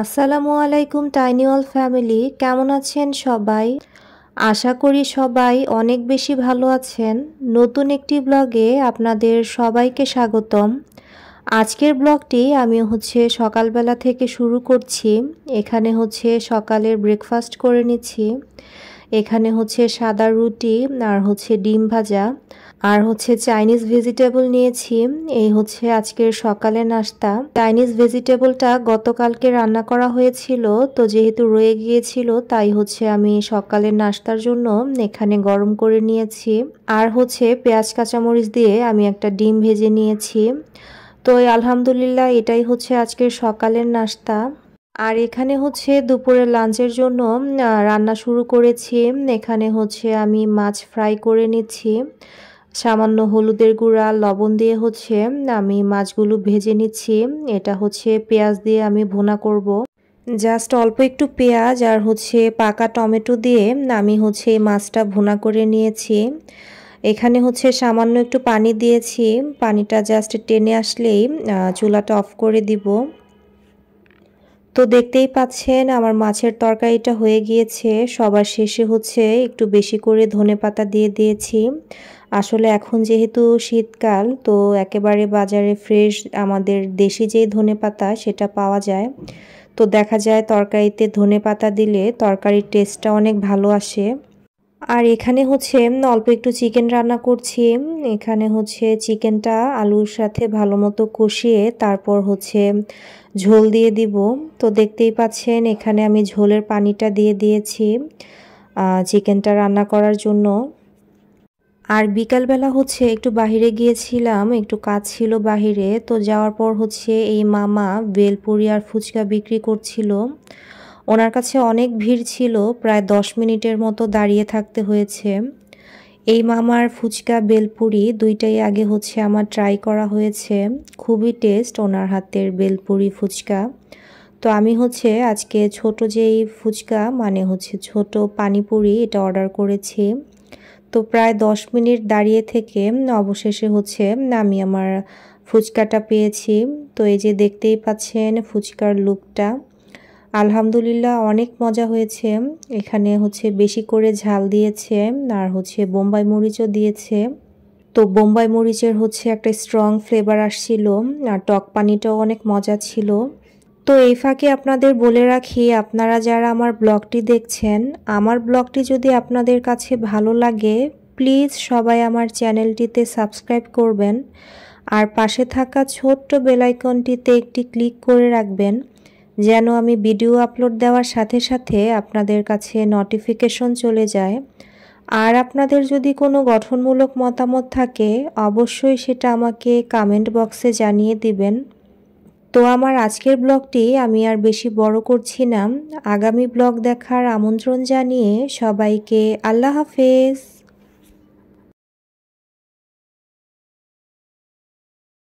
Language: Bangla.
আসসালামু আলাইকুম টাইনিওয়াল ফ্যামিলি কেমন আছেন সবাই আশা করি সবাই অনেক বেশি ভালো আছেন নতুন একটি ব্লগে আপনাদের সবাইকে স্বাগতম আজকের ব্লগটি আমি হচ্ছে সকালবেলা থেকে শুরু করছি এখানে হচ্ছে সকালের ব্রেকফাস্ট করে নিচ্ছি এখানে হচ্ছে সাদা রুটি আর হচ্ছে ডিম ভাজা আর হচ্ছে চাইনিজ ভেজিটেবল নিয়েছি এই হচ্ছে আজকের সকালে নাস্তা চাইনিজ ভেজিটেবলটা গতকালকে রান্না করা হয়েছিল তো যেহেতু রয়ে গিয়েছিল তাই হচ্ছে আমি সকালের নাস্তার জন্য এখানে গরম করে নিয়েছি আর হচ্ছে পেঁয়াজ কাঁচামরিচ দিয়ে আমি একটা ডিম ভেজে নিয়েছি তো আলহামদুলিল্লাহ এটাই হচ্ছে আজকের সকালের নাস্তা আর এখানে হচ্ছে দুপুরের লাঞ্চের জন্য রান্না শুরু করেছি এখানে হচ্ছে আমি মাছ ফ্রাই করে নিচ্ছি সামান্য হলুদের গুঁড়া লবণ দিয়ে হচ্ছে আমি মাছগুলো ভেজে নিচ্ছি এটা হচ্ছে পেঁয়াজ দিয়ে আমি ভোনা করব। জাস্ট অল্প একটু পেঁয়াজ আর হচ্ছে পাকা টমেটো দিয়ে আমি হচ্ছে এই মাছটা ভোনা করে নিয়েছি এখানে হচ্ছে সামান্য একটু পানি দিয়েছি পানিটা জাস্ট টেনে আসলেই চুলাটা অফ করে দিব তো দেখতেই পাচ্ছেন আমার মাছের তরকারিটা হয়ে গিয়েছে সবার শেষে হচ্ছে একটু বেশি করে ধনে পাতা দিয়ে দিয়েছি আসলে এখন যেহেতু শীতকাল তো একেবারে বাজারে ফ্রেশ আমাদের দেশি যেই ধনে পাতা সেটা পাওয়া যায় তো দেখা যায় তরকারিতে ধনে পাতা দিলে তরকারির টেস্টটা অনেক ভালো আসে আর এখানে হচ্ছে অল্প একটু চিকেন রান্না করছি এখানে হচ্ছে চিকেনটা আলুর সাথে ভালো মতো কষিয়ে তারপর হচ্ছে ঝোল দিয়ে দিব তো দেখতেই পাচ্ছেন এখানে আমি ঝোলের পানিটা দিয়ে দিয়েছি চিকেনটা রান্না করার জন্য আর বিকালবেলা হচ্ছে একটু বাহিরে গিয়েছিলাম একটু কাজ ছিল বাহিরে তো যাওয়ার পর হচ্ছে এই মামা বেলপুরি আর ফুচকা বিক্রি করছিল ওনার কাছে অনেক ভিড় ছিল প্রায় দশ মিনিটের মতো দাঁড়িয়ে থাকতে হয়েছে এই মামার ফুচকা বেলপুরি দুইটাই আগে হচ্ছে আমার ট্রাই করা হয়েছে খুবই টেস্ট ওনার হাতের বেলপুরি ফুচকা তো আমি হচ্ছে আজকে ছোট যেই ফুচকা মানে হচ্ছে ছোট পানিপুরি এটা অর্ডার করেছি তো প্রায় দশ মিনিট দাঁড়িয়ে থেকে অবশেষে হচ্ছে আমি আমার ফুচকাটা পেয়েছি তো এই যে দেখতেই পাচ্ছেন ফুচকার লুকটা আলহামদুলিল্লাহ অনেক মজা হয়েছে এখানে হচ্ছে বেশি করে ঝাল দিয়েছে আর হচ্ছে বোম্বাই মরিচও দিয়েছে তো বোম্বাই মরিচের হচ্ছে একটা স্ট্রং ফ্লেভার আসছিল আর টক পানিটাও অনেক মজা ছিল তো এই ফাঁকে আপনাদের বলে রাখি আপনারা যারা আমার ব্লগটি দেখছেন আমার ব্লগটি যদি আপনাদের কাছে ভালো লাগে প্লিজ সবাই আমার চ্যানেলটিতে সাবস্ক্রাইব করবেন আর পাশে থাকা ছোট্ট বেলাইকনটিতে একটি ক্লিক করে রাখবেন যেন আমি ভিডিও আপলোড দেওয়ার সাথে সাথে আপনাদের কাছে নোটিফিকেশন চলে যায় আর আপনাদের যদি কোনো গঠনমূলক মতামত থাকে অবশ্যই সেটা আমাকে কামেন্ট বক্সে জানিয়ে দিবেন তো আমার আজকের ব্লগটি আমি আর বেশি বড় করছি না আগামী ব্লগ দেখার আমন্ত্রণ জানিয়ে সবাইকে আল্লাহ হাফেজ